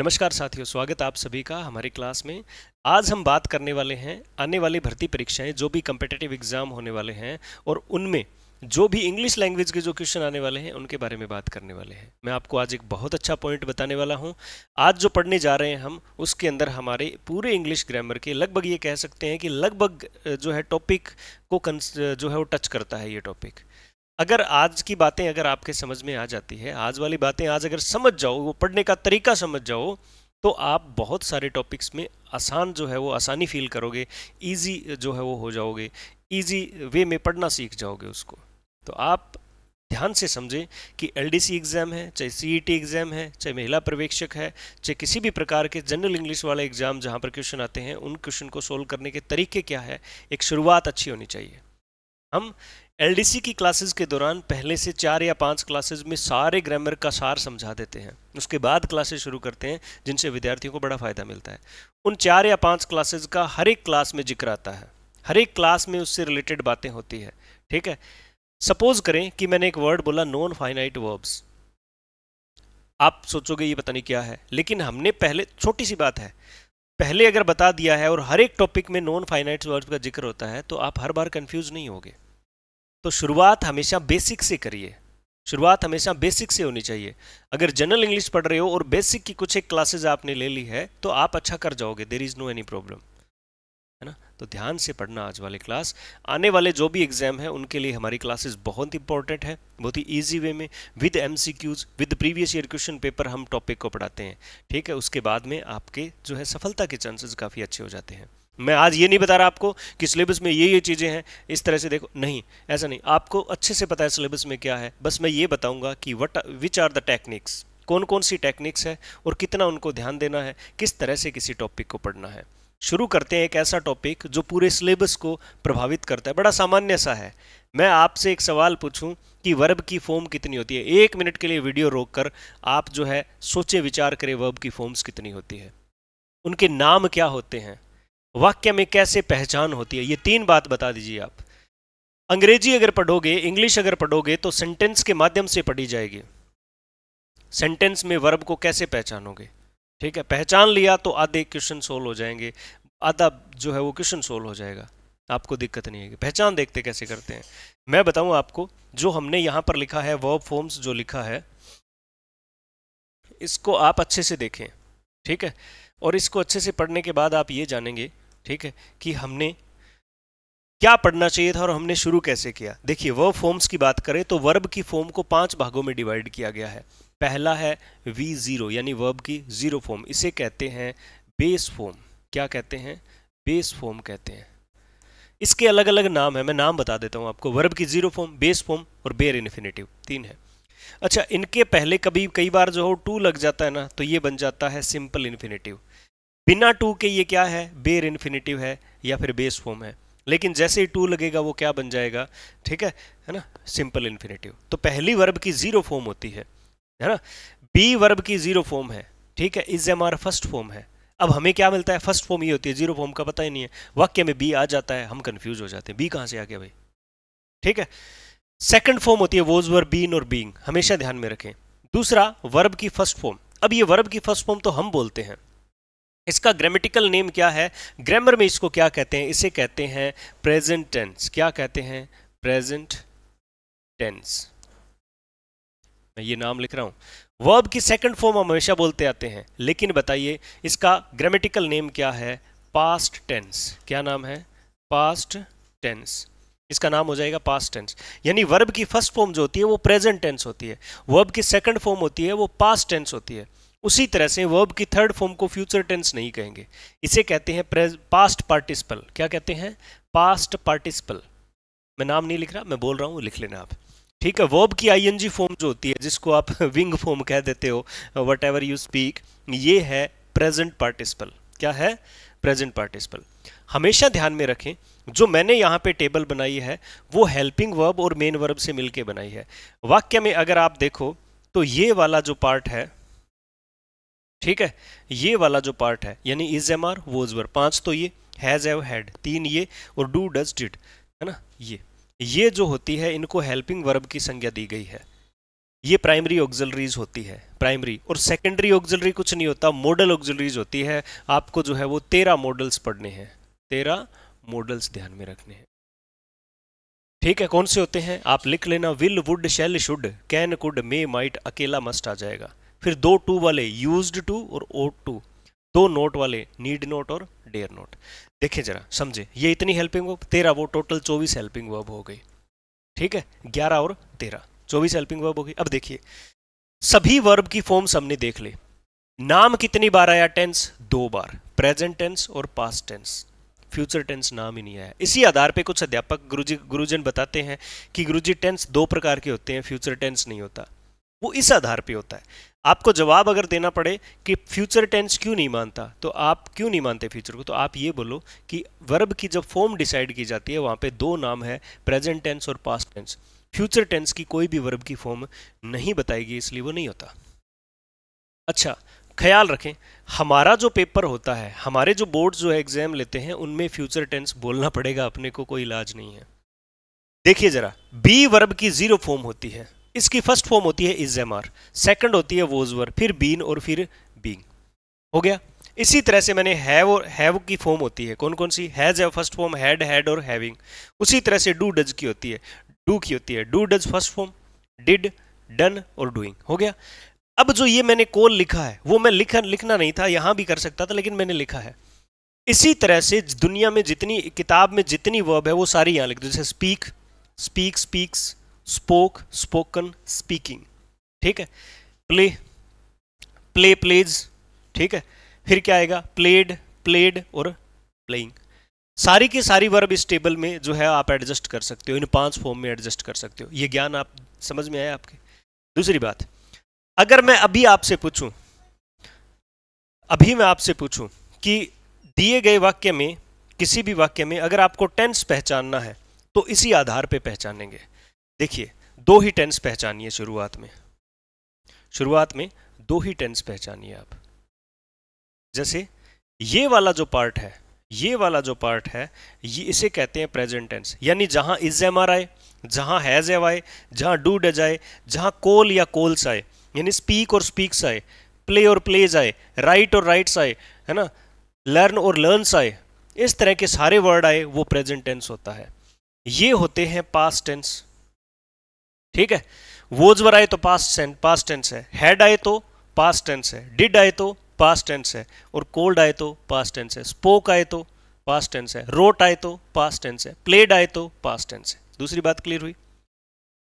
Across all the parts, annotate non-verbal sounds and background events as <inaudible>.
नमस्कार साथियों स्वागत आप सभी का हमारी क्लास में आज हम बात करने वाले हैं आने वाली भर्ती परीक्षाएं जो भी कम्पिटेटिव एग्जाम होने वाले हैं और उनमें जो भी इंग्लिश लैंग्वेज के जो क्वेश्चन आने वाले हैं उनके बारे में बात करने वाले हैं मैं आपको आज एक बहुत अच्छा पॉइंट बताने वाला हूं आज जो पढ़ने जा रहे हैं हम उसके अंदर हमारे पूरे इंग्लिश ग्रामर के लगभग ये कह सकते हैं कि लगभग जो है टॉपिक को जो है वो टच करता है ये टॉपिक अगर आज की बातें अगर आपके समझ में आ जाती है आज वाली बातें आज अगर समझ जाओ वो पढ़ने का तरीका समझ जाओ तो आप बहुत सारे टॉपिक्स में आसान जो है वो आसानी फील करोगे ईजी जो है वो हो जाओगे ईजी वे में पढ़ना सीख जाओगे उसको तो आप ध्यान से समझें कि एलडीसी एग्ज़ाम है चाहे सीईटी एग्ज़ाम e है चाहे महिला पर्यवेक्षक है चाहे किसी भी प्रकार के जनरल इंग्लिश वाला एग्ज़ाम जहां पर क्वेश्चन आते हैं उन क्वेश्चन को सोल्व करने के तरीके क्या है एक शुरुआत अच्छी होनी चाहिए हम एलडीसी की क्लासेस के दौरान पहले से चार या पांच क्लासेस में सारे ग्रामर का सार समझा देते हैं उसके बाद क्लासेस शुरू करते हैं जिनसे विद्यार्थियों को बड़ा फ़ायदा मिलता है उन चार या पांच क्लासेस का हर एक क्लास में जिक्र आता है हर एक क्लास में उससे रिलेटेड बातें होती है ठीक है सपोज करें कि मैंने एक वर्ड बोला नॉन फाइनाइट वर्ब्स आप सोचोगे ये पता नहीं क्या है लेकिन हमने पहले छोटी सी बात है पहले अगर बता दिया है और हर एक टॉपिक में नॉन फाइनाइट वर्ब्स का जिक्र होता है तो आप हर बार कन्फ्यूज़ नहीं होगे तो शुरुआत हमेशा बेसिक से करिए शुरुआत हमेशा बेसिक से होनी चाहिए अगर जनरल इंग्लिश पढ़ रहे हो और बेसिक की कुछ एक क्लासेज आपने ले ली है तो आप अच्छा कर जाओगे there is no any problem है ना तो ध्यान से पढ़ना आज वाले क्लास आने वाले जो भी एग्जाम है उनके लिए हमारी क्लासेस बहुत इंपॉर्टेंट है बहुत ही ईजी वे में with um with previous year question paper हम टॉपिक को पढ़ाते हैं ठीक है उसके बाद में आपके जो है सफलता के चांसेस काफ़ी अच्छे हो जाते हैं मैं आज ये नहीं बता रहा आपको कि सिलेबस में ये ये चीज़ें हैं इस तरह से देखो नहीं ऐसा नहीं आपको अच्छे से पता है सिलेबस में क्या है बस मैं ये बताऊंगा कि what which are the techniques कौन कौन सी टेक्निक्स है और कितना उनको ध्यान देना है किस तरह से किसी टॉपिक को पढ़ना है शुरू करते हैं एक ऐसा टॉपिक जो पूरे सिलेबस को प्रभावित करता है बड़ा सामान्य सा है मैं आपसे एक सवाल पूछूं कि वर्ब की फॉर्म कितनी होती है एक मिनट के लिए वीडियो रोककर आप जो है सोचे विचार करें वर्ब की फॉर्म्स कितनी होती है उनके नाम क्या होते हैं वाक्य में कैसे पहचान होती है ये तीन बात बता दीजिए आप अंग्रेजी अगर पढ़ोगे इंग्लिश अगर पढ़ोगे तो सेंटेंस के माध्यम से पढ़ी जाएगी सेंटेंस में वर्ब को कैसे पहचानोगे ठीक है पहचान लिया तो आधे क्वेश्चन सोल्व हो जाएंगे आधा जो है वो क्वेश्चन सोल्व हो जाएगा आपको दिक्कत नहीं आएगी पहचान देखते कैसे करते हैं मैं बताऊं आपको जो हमने यहां पर लिखा है वर्ब फॉर्म्स जो लिखा है इसको आप अच्छे से देखें ठीक है और इसको अच्छे से पढ़ने के बाद आप ये जानेंगे ठीक है कि हमने क्या पढ़ना चाहिए था और हमने शुरू कैसे किया देखिए वर्ब फॉर्म्स की बात करें तो वर्ब की फॉर्म को पांच भागों में डिवाइड किया गया है पहला है वी ज़ीरो यानी वर्ब की ज़ीरो फॉर्म इसे कहते हैं बेस फॉर्म क्या कहते हैं बेस फॉर्म कहते हैं इसके अलग अलग नाम है मैं नाम बता देता हूं आपको वर्ब की ज़ीरो फॉर्म बेस फॉर्म और बेर इन्फिनेटिव तीन है अच्छा इनके पहले कभी कई बार जो हो टू लग जाता है ना तो ये बन जाता है सिंपल इन्फिनेटिव बिना टू के ये क्या है बेर इन्फिनेटिव है या फिर बेस फॉर्म है लेकिन जैसे ही टू लगेगा वो क्या बन जाएगा ठीक है है ना सिंपल इन्फिनेटिव तो पहली वर्ब की जीरो फॉर्म होती है है ना बी वर्ब की जीरो फॉर्म है ठीक है is am are first form है अब हमें क्या मिलता है फर्स्ट फॉर्म ये होती है जीरो फॉर्म का पता ही नहीं है वाक्य में बी आ जाता है हम कंफ्यूज हो जाते हैं बी कहाँ से आ गया भाई ठीक है सेकेंड फॉर्म होती है वोज वर बीन और बींग हमेशा ध्यान में रखें दूसरा वर्ब की फर्स्ट फॉर्म अब ये वर्ब की फर्स्ट फॉर्म तो हम बोलते हैं इसका ग्रामेटिकल नेम क्या है ग्रामर में इसको क्या कहते हैं इसे कहते हैं प्रेजेंट टेंस क्या कहते हैं प्रेजेंट टेंस मैं ये नाम लिख रहा हूं वर्ब की सेकंड फॉर्म हम हमेशा बोलते आते हैं लेकिन बताइए इसका ग्रामेटिकल नेम क्या है पास्ट टेंस क्या नाम है पास्ट टेंस इसका नाम हो जाएगा पास्ट टेंस यानी वर्ब की फर्स्ट फॉर्म जो होती है वो प्रेजेंट टेंस होती है वर्ब की सेकंड फॉर्म होती है वो पास्ट टेंस होती है उसी तरह से वर्ब की थर्ड फॉर्म को फ्यूचर टेंस नहीं कहेंगे इसे कहते हैं पास्ट पार्टिसिपल क्या कहते हैं पास्ट पार्टिसिपल मैं नाम नहीं लिख रहा मैं बोल रहा हूँ लिख लेना आप ठीक है वर्ब की आईएनजी फॉर्म जो होती है जिसको आप विंग <laughs> फॉर्म कह देते हो वट एवर यू स्पीक ये है प्रेजेंट पार्टिसिपल क्या है प्रेजेंट पार्टिसिपल हमेशा ध्यान में रखें जो मैंने यहाँ पे टेबल बनाई है वो हेल्पिंग वर्ब और मेन वर्ब से मिलके बनाई है वाक्य में अगर आप देखो तो ये वाला जो पार्ट है ठीक है ये वाला जो पार्ट है यानी is am are was were पांच तो ये हैज एव हैड तीन ये और डू डज डिड है ना ये ये जो होती है इनको हेल्पिंग वर्ब की संज्ञा दी गई है ये प्राइमरी ऑक्जलरीज होती है प्राइमरी और सेकेंडरी ऑक्जलरी कुछ नहीं होता मॉडल ऑक्जलरीज होती है आपको जो है वो तेरह मॉडल्स पढ़ने हैं तेरह मॉडल्स ध्यान में रखने हैं ठीक है कौन से होते हैं आप लिख लेना will would shell should can could may might अकेला मस्ट आ जाएगा फिर दो टू वाले यूज्ड टू और ओ टू दो नोट वाले नीड नोट और डेयर नोट देखें जरा समझे ये इतनी हेल्पिंग वर्ब तेरह वो टोटल चौबीस हेल्पिंग वर्ब हो गई ठीक है ग्यारह और तेरह चौबीस हेल्पिंग वर्ब हो गई अब देखिए सभी वर्ब की फॉर्म सबने देख ली नाम कितनी बार आया टेंस दो बार प्रेजेंट टेंस और पास्ट टेंस फ्यूचर टेंस नाम ही नहीं आया इसी आधार पे कुछ अध्यापक गुरुजी गुरुजन बताते हैं कि गुरुजी टेंस दो प्रकार के होते हैं फ्यूचर टेंस नहीं होता वो इस आधार पे होता है आपको जवाब अगर देना पड़े कि फ्यूचर टेंस क्यों नहीं मानता तो आप क्यों नहीं मानते फ्यूचर को तो आप ये बोलो कि वर्ब की जब फॉर्म डिसाइड की जाती है वहाँ पे दो नाम है प्रेजेंट टेंस और पास्ट टेंस फ्यूचर टेंस की कोई भी वर्ब की फॉर्म नहीं बताएगी इसलिए वो नहीं होता अच्छा ख्याल रखें हमारा जो पेपर होता है हमारे जो बोर्ड जो है एग्ज़ाम लेते हैं उनमें फ्यूचर टेंस बोलना पड़ेगा अपने को कोई इलाज नहीं है देखिए ज़रा बी वर्ब की ज़ीरो फॉर्म होती है इसकी फर्स्ट फॉर्म होती है इजमर सेकंड होती है वोजवर फिर बीन और फिर बींग हो गया इसी तरह से मैंने हैव और हैव की फॉर्म होती है कौन कौन सी हैज है फर्स्ट फॉर्म हैड हैड और हैविंग उसी तरह से डू डज की होती है डू की होती है do does first form did done और डूइंग हो गया अब जो ये मैंने कॉल लिखा है वो मैं लिखा लिखना नहीं था यहां भी कर सकता था लेकिन मैंने लिखा है इसी तरह से दुनिया में जितनी किताब में जितनी वर्ब है वो सारी यहां लिख दो जैसे speak speak speaks spoke spoken speaking ठीक है प्ले प्ले प्लेज ठीक है फिर क्या आएगा प्लेड प्लेड और प्लेइंग सारी की सारी वर्ब इस टेबल में जो है आप एडजस्ट कर सकते हो इन पांच फॉर्म में एडजस्ट कर सकते हो ये ज्ञान आप समझ में आया आपके दूसरी बात अगर मैं अभी आपसे पूछूं अभी मैं आपसे पूछूं कि दिए गए वाक्य में किसी भी वाक्य में अगर आपको टेंस पहचानना है तो इसी आधार पे पहचानेंगे देखिए दो ही टेंस पहचानिए शुरुआत में शुरुआत में दो ही टेंस पहचानिए आप जैसे ये वाला जो पार्ट है ये वाला जो पार्ट है ये इसे कहते हैं प्रेजेंट टेंस यानी जहां इज एम आर आए जहां हैज एव आए जहां डू एज जाए जहां कोल या कोल्स आए यानी स्पीक और स्पीक्स आए प्ले और प्लेज आए राइट और राइट्स आए है ना लर्न और लर्नस आए इस तरह के सारे वर्ड आए वो प्रेजेंट टेंस होता है ये होते हैं पास्ट टेंस ठीक है वोज वर आए तो पास्ट पास्ट टेंस है हैड आए तो पास्ट टेंस है डिड आए तो पास्ट टेंस है और कोल्ड आए तो पास्ट टेंस है स्पोक आए तो पास्ट टेंस है रोट आए तो पास्ट टेंस है प्लेड आए तो पास्ट टेंस है दूसरी बात क्लियर हुई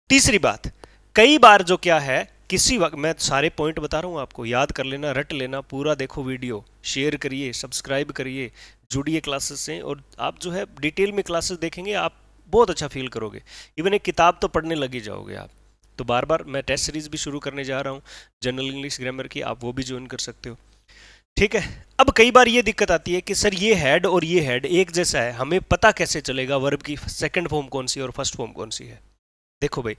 तीसरी बात कई बार जो क्या है किसी वक्त मैं सारे पॉइंट बता रहा हूं आपको याद कर लेना रट लेना पूरा देखो वीडियो शेयर करिए सब्सक्राइब करिए जुड़िए क्लासेस से और आप जो है डिटेल में क्लासेस देखेंगे आप बहुत अच्छा फील करोगे इवन एक किताब तो पढ़ने लग ही जाओगे आप तो बार बार मैं टेस्ट सीरीज़ भी शुरू करने जा रहा हूँ जनरल इंग्लिश ग्रामर की आप वो भी ज्वाइन कर सकते हो ठीक है अब कई बार ये दिक्कत आती है कि सर ये हेड और ये हेड एक जैसा है हमें पता कैसे चलेगा वर्ब की सेकंड फॉर्म कौन सी और फर्स्ट फॉर्म कौन सी है देखो भाई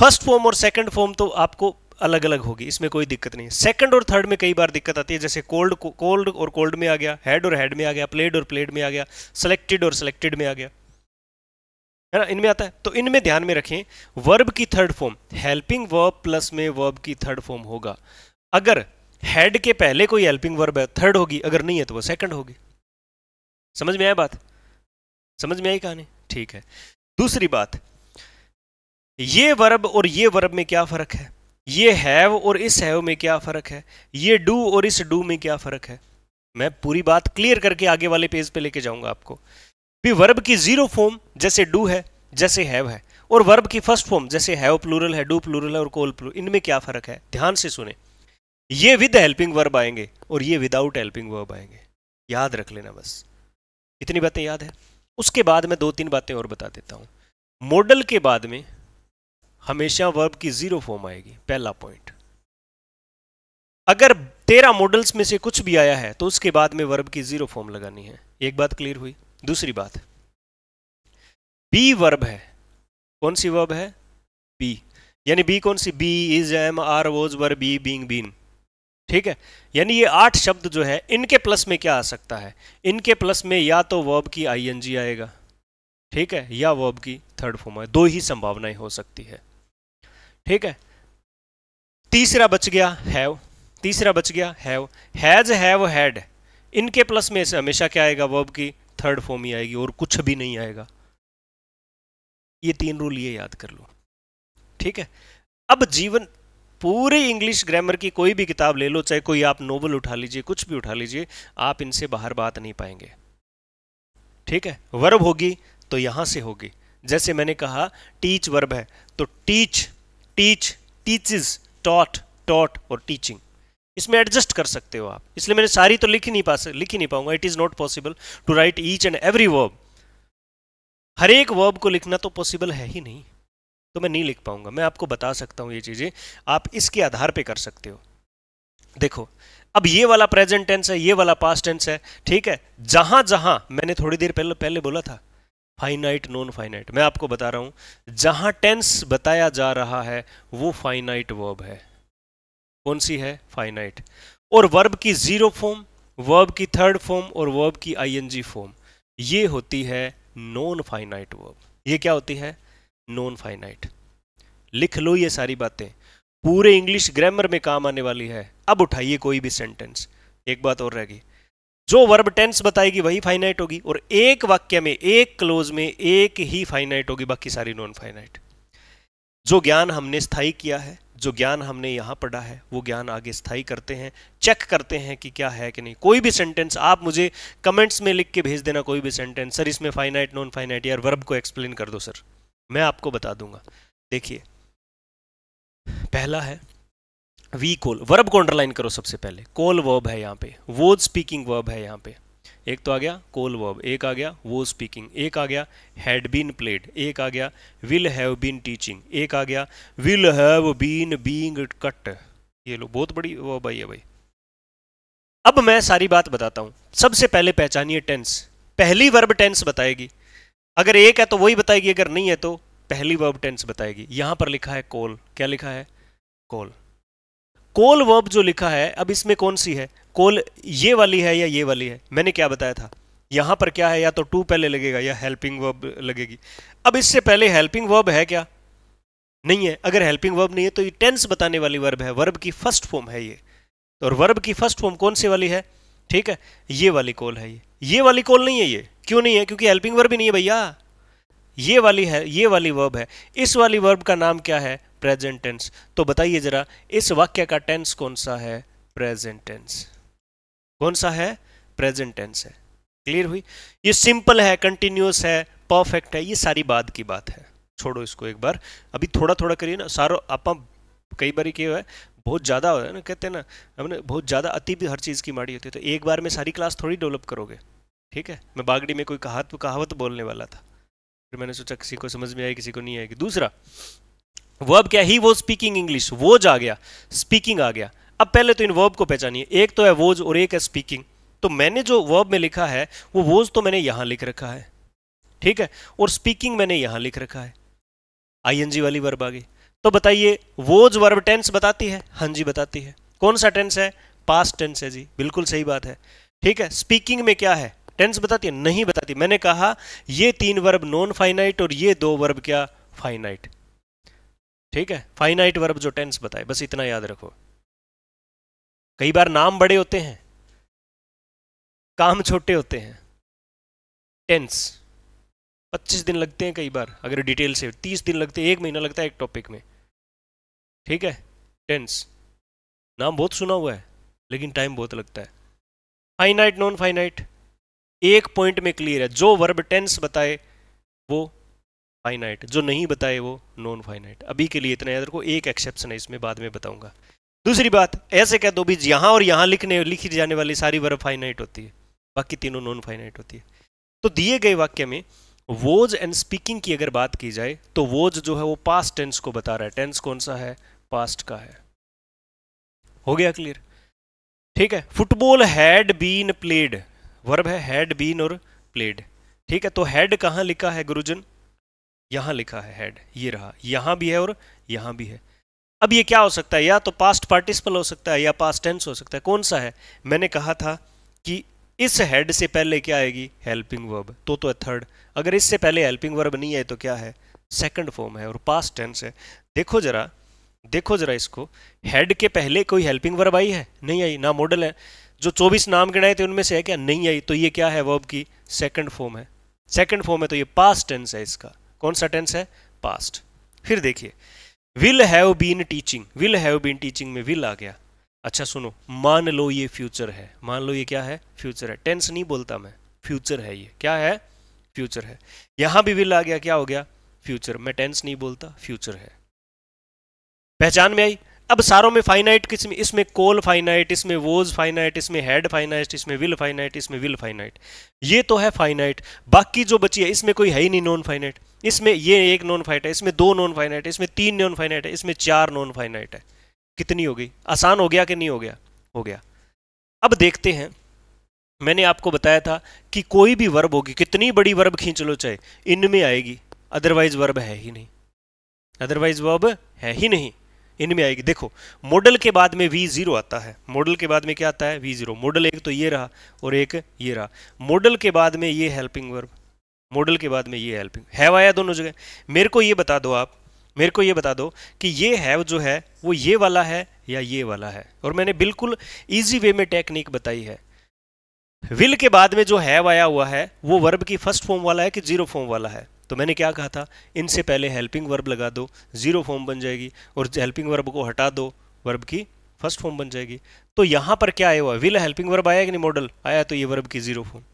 फर्स्ट फॉर्म और सेकंड फॉर्म तो आपको अलग अलग होगी इसमें कोई दिक्कत नहीं है सेकंड और थर्ड में कई बार दिक्कत आती है जैसे कोल्ड कोल्ड और कोल्ड में आ गया हेड और हेड में आ गया प्लेड और प्लेड में आ गया सेलेक्टेड और सेलेक्टेड में आ गया है ना इनमें आता है तो इनमें ध्यान में रखें वर्ब की third form helping verb plus में वर्ब की थर्ड फॉर्म होगा अगर हेड के पहले कोई हेल्पिंग वर्ब है थर्ड होगी अगर नहीं है तो वो सेकंड होगी समझ में आया बात समझ में आई कहानी ठीक है दूसरी बात ये वर्ब और ये वर्ब में क्या फर्क है ये हैव और इस हैव में क्या फर्क है ये डू और इस डू में क्या फर्क है मैं पूरी बात क्लियर करके आगे वाले पेज पे लेके जाऊंगा आपको भी वर्ब की जीरो फॉर्म जैसे डू है जैसे हैव है और वर्ब की फर्स्ट फॉर्म जैसे हैव प्लूरल है डू प्लूरल है और कोल प्लूरल इनमें क्या फर्क है ध्यान से सुने ये विद हेल्पिंग वर्ब आएंगे और ये विदाउट हेल्पिंग वर्ब आएंगे याद रख लेना बस इतनी बातें याद है उसके बाद मैं दो तीन बातें और बता देता हूं मॉडल के बाद में हमेशा वर्ब की जीरो फॉर्म आएगी पहला पॉइंट अगर तेरह मॉडल्स में से कुछ भी आया है तो उसके बाद में वर्ब की जीरो फॉर्म लगानी है एक बात क्लियर हुई दूसरी बात बी वर्ब है कौन सी वर्ब है बी यानी बी कौन सी be is am are was were be being been ठीक है यानी ये आठ शब्द जो है इनके प्लस में क्या आ सकता है इनके प्लस में या तो वर्ब की आईएनजी आएगा ठीक है या वर्ब की थर्ड फॉर्म है दो ही संभावनाएं हो सकती है ठीक है तीसरा बच गया हैव तीसरा बच गया हैव हैज हैव हैड इनके प्लस में से हमेशा क्या आएगा वर्ब की थर्ड फॉर्म ही आएगी और कुछ भी नहीं आएगा ये तीन रूल ये याद कर लो ठीक है अब जीवन पूरी इंग्लिश ग्रामर की कोई भी किताब ले लो चाहे कोई आप नोवेल उठा लीजिए कुछ भी उठा लीजिए आप इनसे बाहर बात नहीं पाएंगे ठीक है वर्ब होगी तो यहां से होगी जैसे मैंने कहा टीच वर्ब है तो teach teach teaches taught taught और टीचिंग इसमें एडजस्ट कर सकते हो आप इसलिए मैंने सारी तो लिख ही नहीं पा लिख ही नहीं पाऊंगा it is not possible to write each and every verb हर एक वर्ब को लिखना तो पॉसिबल है ही नहीं तो मैं नहीं लिख पाऊंगा मैं आपको बता सकता हूं ये चीज़ें आप इसके आधार पे कर सकते हो देखो अब ये वाला प्रेजेंट टेंस है ये वाला पास्ट टेंस है ठीक है जहां जहां मैंने थोड़ी देर पहले पहले बोला था फाइनाइट नॉन फाइनाइट मैं आपको बता रहा हूं जहां टेंस बताया जा रहा है वो फाइनाइट वर्ब है कौन सी है फाइनाइट और वर्ब की ज़ीरो फॉर्म वर्ब की थर्ड फॉर्म और वर्ब की आईएनजी फॉर्म ये होती है नॉन फाइनाइट वर्ब ये क्या होती है नॉन फाइनाइट लिख लो ये सारी बातें पूरे इंग्लिश ग्रामर में काम आने वाली है अब उठाइए कोई भी सेंटेंस एक बात और रहेगी जो वर्ब टेंस बताएगी वही फाइनाइट होगी और एक वाक्य में एक क्लोज में एक ही फाइनाइट होगी बाकी सारी नॉन फाइनाइट जो ज्ञान हमने स्थायी किया है जो ज्ञान हमने यहाँ पढ़ा है वो ज्ञान आगे स्थायी करते हैं चेक करते हैं कि क्या है कि नहीं कोई भी सेंटेंस आप मुझे कमेंट्स में लिख के भेज देना कोई भी सेंटेंस सर इसमें फाइनाइट नॉन फाइनाइट यार वर्ब को एक्सप्लेन कर दो सर मैं आपको बता दूंगा देखिए पहला है वी कोल वर्ब को अंडरलाइन करो सबसे पहले कोल वर्ब है यहाँ पे वो स्पीकिंग वर्ब है यहाँ पे एक तो आ गया कोल वर्ब एक आ गया वो स्पीकिंग एक आ गया हैड बीन प्लेड एक आ गया विल हैव बीन टीचिंग एक आ गया will have been being cut ये लो बहुत बड़ी वो भाई है भाई अब मैं सारी बात बताता हूं सबसे पहले पहचानिए टेंस पहली वर्ब टेंस बताएगी अगर एक है तो वही बताएगी अगर नहीं है तो पहली वर्ब टेंस बताएगी यहां पर लिखा है कॉल क्या लिखा है कॉल कोल वर्ब जो लिखा है अब इसमें कौन सी है कोल ये वाली है या ये वाली है मैंने क्या बताया था यहां पर क्या है या तो टू पहले लगेगा या हेल्पिंग वर्ब लगेगी अब इससे पहले हेल्पिंग वर्ब है क्या नहीं है अगर हेल्पिंग वर्ब नहीं है तो ये टेंस बताने वाली वर्ब है वर्ब की फर्स्ट फॉर्म है ये और वर्ब की फर्स्ट फॉर्म कौन सी वाली है ठीक है ये वाली कॉल है ये ये वाली कॉल नहीं है ये क्यों नहीं है क्योंकि हेल्पिंग वर्ब ही नहीं है भैया ये वाली है ये वाली वर्ब है इस वाली वर्ब का नाम क्या है प्रेजेंट टेंस तो बताइए जरा इस वाक्य का टेंस कौन सा है प्रेजेंट टेंस कौन सा है प्रेजेंट टेंस है क्लियर हुई ये सिंपल है कंटिन्यूस है परफेक्ट है ये सारी बाद की बात है छोड़ो इसको एक बार अभी थोड़ा थोड़ा करिए ना सारो आप कई बार क्या है बहुत ज़्यादा हो है ना कहते हैं ना हमने बहुत ज़्यादा अति भी हर चीज़ की माड़ी होती है तो एक बार में सारी क्लास थोड़ी डेवलप करोगे ठीक है मैं बागड़ी में कोई कहावत कहावत बोलने वाला था फिर मैंने सोचा किसी को समझ में आएगी किसी को नहीं आएगी दूसरा अब क्या ही वो स्पीकिंग इंग्लिश वो जा गया स्पीकिंग आ गया अब पहले तो इन वर्ब को पहचानिए एक तो है वोज और एक है स्पीकिंग तो मैंने जो वर्ब में लिखा है वो वोज तो मैंने यहां लिख रखा है ठीक है और स्पीकिंग मैंने यहां लिख रखा है आईएनजी वाली वर्ब आ गई तो बताइए वोज वर्ब टेंस बताती है हाँ जी बताती है कौन सा टेंस है पास्ट टेंस है जी बिल्कुल सही बात है ठीक है स्पीकिंग में क्या है टेंस बताती है नहीं बताती मैंने कहा ये तीन वर्ब नॉन फाइनाइट और ये दो वर्ब क्या फाइनाइट ठीक है फाइनाइट वर्ब जो टेंस बताए बस इतना याद रखो कई बार नाम बड़े होते हैं काम छोटे होते हैं टेंस 25 दिन लगते हैं कई बार अगर डिटेल से 30 दिन लगते हैं एक महीना लगता है एक टॉपिक में ठीक है टेंस नाम बहुत सुना हुआ है लेकिन टाइम बहुत लगता है फाइनाइट नॉन फाइनाइट एक पॉइंट में क्लियर है जो वर्ब टेंस बताए वो फाइनाइट जो नहीं बताए वो नॉन फाइनाइट अभी के लिए इतना याद रखो एक एक्सेप्शन है इसमें बाद में बताऊंगा दूसरी बात ऐसे कह दो बीज यहां और यहां लिखने लिखी जाने वाली सारी वर्ब फाइनाइट होती है बाकी तीनों नॉन फाइनाइट होती है तो दिए गए वाक्य में वोज एंड स्पीकिंग की अगर बात की जाए तो वोज जो है वो पास्ट टेंस को बता रहा है टेंस कौन सा है पास्ट का है हो गया क्लियर ठीक है football had been played verb है हैड बीन और प्लेड ठीक है तो हैड कहां लिखा है गुरुजन यहां लिखा है हैड ये रहा यहां भी है और यहां भी है अब ये क्या हो सकता है या तो पास्ट पार्टिसिपल हो सकता है या पास्ट टेंस हो सकता है कौन सा है मैंने कहा था कि इस हेड से पहले क्या आएगी हेल्पिंग वर्ब तो तो है थर्ड अगर इससे पहले हेल्पिंग वर्ब नहीं है तो क्या है सेकंड फॉर्म है और पास्ट टेंस है देखो जरा देखो जरा इसको हेड के पहले कोई हेल्पिंग वर्ब आई है नहीं आई ना मॉडल है जो 24 नाम गिनाए थे उनमें से है क्या नहीं आई तो ये क्या है वर्ब की सेकंड फॉर्म है सेकंड फॉर्म है तो ये पास्ट टेंस है इसका कौन सा टेंस है पास्ट फिर देखिए will have been teaching will have been teaching में विल आ गया अच्छा सुनो मान लो ये फ्यूचर है मान लो ये क्या है फ्यूचर है टेंस नहीं बोलता मैं फ्यूचर है ये क्या है फ्यूचर है यहां भी विल आ गया क्या हो गया फ्यूचर मैं टेंस नहीं बोलता फ्यूचर है पहचान में आई अब सारों में फाइनाइट किस में इसमें कोल फाइनाइट इसमें वोज फाइनाइट इसमें हेड फाइनाइट इसमें विल फाइनाइट इसमें विल फाइनाइट ये तो है फाइनाइट बाकी जो बची है इसमें कोई है ही नहीं नॉन फाइनाइट इसमें ये एक नॉन फाइनाइट है इसमें दो नॉन फाइनाइट है इसमें तीन नॉन फाइनाइट है इसमें चार नॉन फाइनाइट है कितनी हो गई आसान हो गया कि नहीं हो गया हो गया अब देखते हैं मैंने आपको बताया था कि कोई भी वर्ब होगी कितनी बड़ी वर्ब खींच लो चाहे इनमें आएगी अदरवाइज वर्ब है ही नहीं अदरवाइज वर्ब है ही नहीं इनमें आएगी देखो मॉडल के बाद में वी जीरो आता है मॉडल के बाद में क्या आता है वी जीरो मॉडल एक तो ये रहा और एक ये रहा मॉडल के बाद में ये हेल्पिंग वर्ब मॉडल के बाद में ये हेल्पिंग हैव आया दोनों जगह मेरे को ये बता दो आप मेरे को ये बता दो कि ये हैव जो है वो ये वाला है या ये वाला है और मैंने बिल्कुल ईजी वे में टेक्निक बताई है विल के बाद में जो हैव आया हुआ है वो वर्ब की फर्स्ट फॉर्म वाला है कि जीरो फॉर्म वाला है तो मैंने क्या कहा था इनसे पहले हेल्पिंग वर्ब लगा दो जीरो फॉर्म बन जाएगी और हेल्पिंग वर्ब को हटा दो वर्ब की फर्स्ट फॉर्म बन जाएगी तो यहां पर क्या आया हुआ विल हेल्पिंग वर्ब आया कि नहीं मॉडल आया तो ये वर्ब की जीरो फॉर्म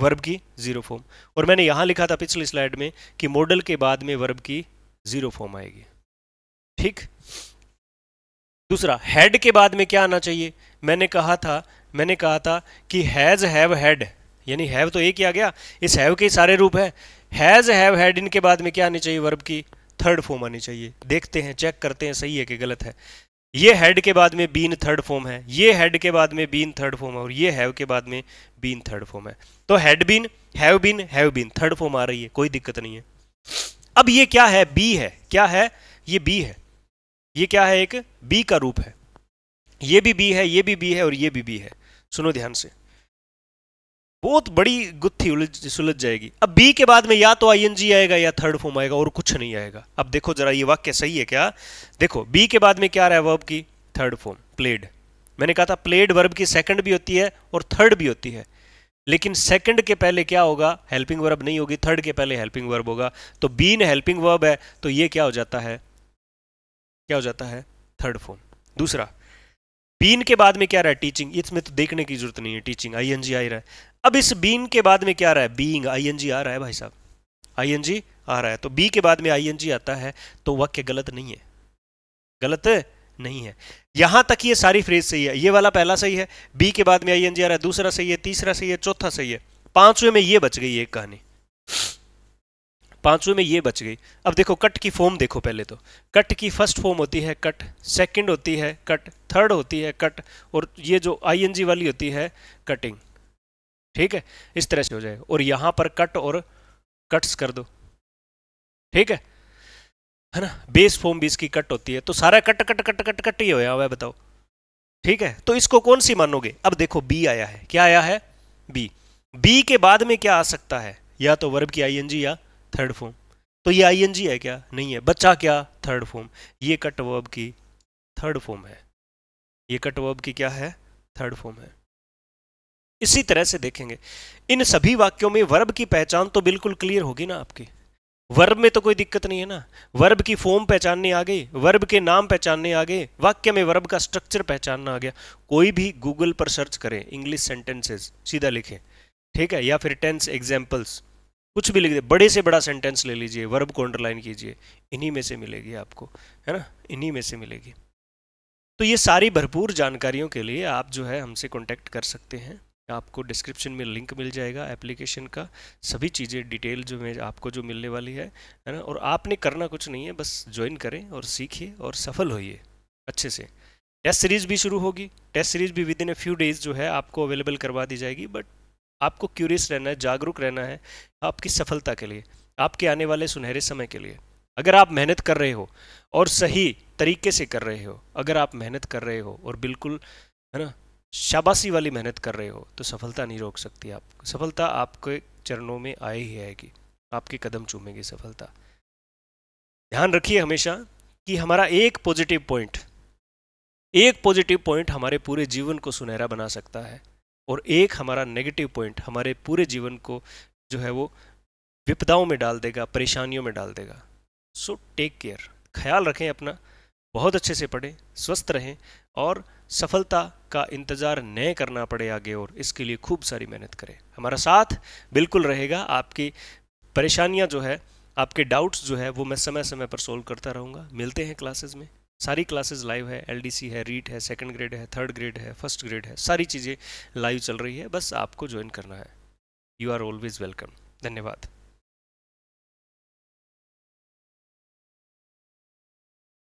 वर्ब की ज़ीरो फॉर्म और मैंने यहां लिखा था पिछली स्लाइड में कि मॉडल के बाद में वर्ब की ज़ीरो फॉर्म आएगी ठीक दूसरा हेड के बाद में क्या आना चाहिए मैंने कहा था मैंने कहा था कि हैज़ हैव हैड यानी हैव तो एक ही आ गया इस हैव के सारे रूप है हैज़ हैव हैड इनके बाद में क्या आनी चाहिए वर्ब की थर्ड फॉर्म आनी चाहिए देखते हैं चेक करते हैं सही है कि गलत है ये हेड के बाद में बीन थर्ड फॉर्म है ये हेड के बाद में बीन थर्ड फॉर्म है और ये हैव के बाद में बीन थर्ड फॉर्म है तो had been have been have been third form आ रही है कोई दिक्कत नहीं है अब ये क्या है बी है क्या है ये बी है ये क्या है एक बी का रूप है ये भी बी है ये भी बी है और ये भी बी है सुनो ध्यान से बहुत बड़ी गुत्थी उलझ सुलझ जाएगी अब बी के बाद में या तो आईएनजी आएगा या थर्ड फॉर्म आएगा और कुछ नहीं आएगा अब देखो जरा ये वाक्य सही है क्या देखो बी के बाद में क्या रहा है वर्ब की थर्ड फॉर्म प्लेड मैंने कहा था प्लेड वर्ब की सेकंड भी होती है और थर्ड भी होती है लेकिन सेकंड के पहले क्या होगा हेल्पिंग वर्ब नहीं होगी थर्ड के पहले हेल्पिंग वर्ब होगा तो बीन हेल्पिंग वर्ब है तो ये क्या हो जाता है क्या हो जाता है थर्ड फॉर्म दूसरा बीन के बाद में क्या रहा है टीचिंग इसमें तो देखने की जरूरत नहीं है टीचिंग आई एन जी आ रहा है अब इस बीन के बाद में क्या रहा है बींग आई एन जी आ रहा है भाई साहब आई एन जी आ रहा है तो बी के बाद में आई एन जी आता है तो वाक्य गलत नहीं है गलत नहीं है यहां तक ये सारी फ्रेज सही है ये वाला पहला सही है बी के बाद में आई एन जी आ रहा है दूसरा सही है तीसरा सही है चौथा सही है पांचवें में ये बच गई एक कहानी पाँचवें में ये बच गई अब देखो कट की फॉर्म देखो पहले तो कट की फर्स्ट फॉर्म होती है कट सेकंड होती है कट थर्ड होती है कट और ये जो आईएनजी वाली होती है कटिंग ठीक है इस तरह से हो जाएगा और यहाँ पर कट और कट्स कर दो ठीक है है ना बेस फॉर्म भी इसकी कट होती है तो सारा cut cut cut cut cut ही होया हुआ बताओ ठीक है तो इसको कौन सी मानोगे अब देखो बी आया है क्या आया है बी बी के बाद में क्या आ सकता है या तो वर्ब की आईएनजी या थर्ड फॉर्म तो ये आईएनजी है क्या नहीं है बच्चा क्या थर्ड फॉर्म ये कट वर्ब की थर्ड फॉर्म है ये कट वर्ब की क्या है थर्ड फॉर्म है इसी तरह से देखेंगे इन सभी वाक्यों में वर्ब की पहचान तो बिल्कुल क्लियर होगी ना आपकी वर्ब में तो कोई दिक्कत नहीं है ना वर्ब की फॉर्म पहचानने आ गई वर्ब के नाम पहचानने आ गए वाक्य में वर्ब का स्ट्रक्चर पहचानना आ गया कोई भी गूगल पर सर्च करें इंग्लिश सेंटेंसेस सीधा लिखें ठीक है या फिर टेंस एग्जाम्पल्स कुछ भी लिख दे बड़े से बड़ा सेंटेंस ले लीजिए वर्ब को अंडरलाइन कीजिए इन्हीं में से मिलेगी आपको है ना इन्हीं में से मिलेगी तो ये सारी भरपूर जानकारियों के लिए आप जो है हमसे कॉन्टैक्ट कर सकते हैं आपको डिस्क्रिप्शन में लिंक मिल जाएगा एप्लीकेशन का सभी चीज़ें डिटेल जो मैं आपको जो मिलने वाली है है ना और आपने करना कुछ नहीं है बस ज्वाइन करें और सीखिए और सफल होइए अच्छे से टेस्ट सीरीज़ भी शुरू होगी टेस्ट सीरीज़ भी within a few days जो है आपको अवेलेबल करवा दी जाएगी बट आपको क्यूरियस रहना है जागरूक रहना है आपकी सफलता के लिए आपके आने वाले सुनहरे समय के लिए अगर आप मेहनत कर रहे हो और सही तरीके से कर रहे हो अगर आप मेहनत कर रहे हो और बिल्कुल है ना शाबाशी वाली मेहनत कर रहे हो तो सफलता नहीं रोक सकती आप सफलता आपके चरणों में आए ही आएगी आपके कदम चूमेगी सफलता ध्यान रखिए हमेशा कि हमारा एक पॉजिटिव पॉइंट एक पॉजिटिव पॉइंट हमारे पूरे जीवन को सुनहरा बना सकता है और एक हमारा नेगेटिव पॉइंट हमारे पूरे जीवन को जो है वो विपदाओं में डाल देगा परेशानियों में डाल देगा सो टेक केयर ख्याल रखें अपना बहुत अच्छे से पढ़ें स्वस्थ रहें और सफलता का इंतज़ार न करना पड़े आगे और इसके लिए खूब सारी मेहनत करें हमारा साथ बिल्कुल रहेगा आपकी परेशानियां जो है आपके डाउट्स जो है वो मैं समय समय पर सोल्व करता रहूँगा मिलते हैं क्लासेस में सारी क्लासेस लाइव है एलडीसी है रीट e है सेकंड ग्रेड है थर्ड ग्रेड है फर्स्ट ग्रेड है सारी चीज़ें लाइव चल रही है बस आपको ज्वाइन करना है यू आर ऑलवेज वेलकम धन्यवाद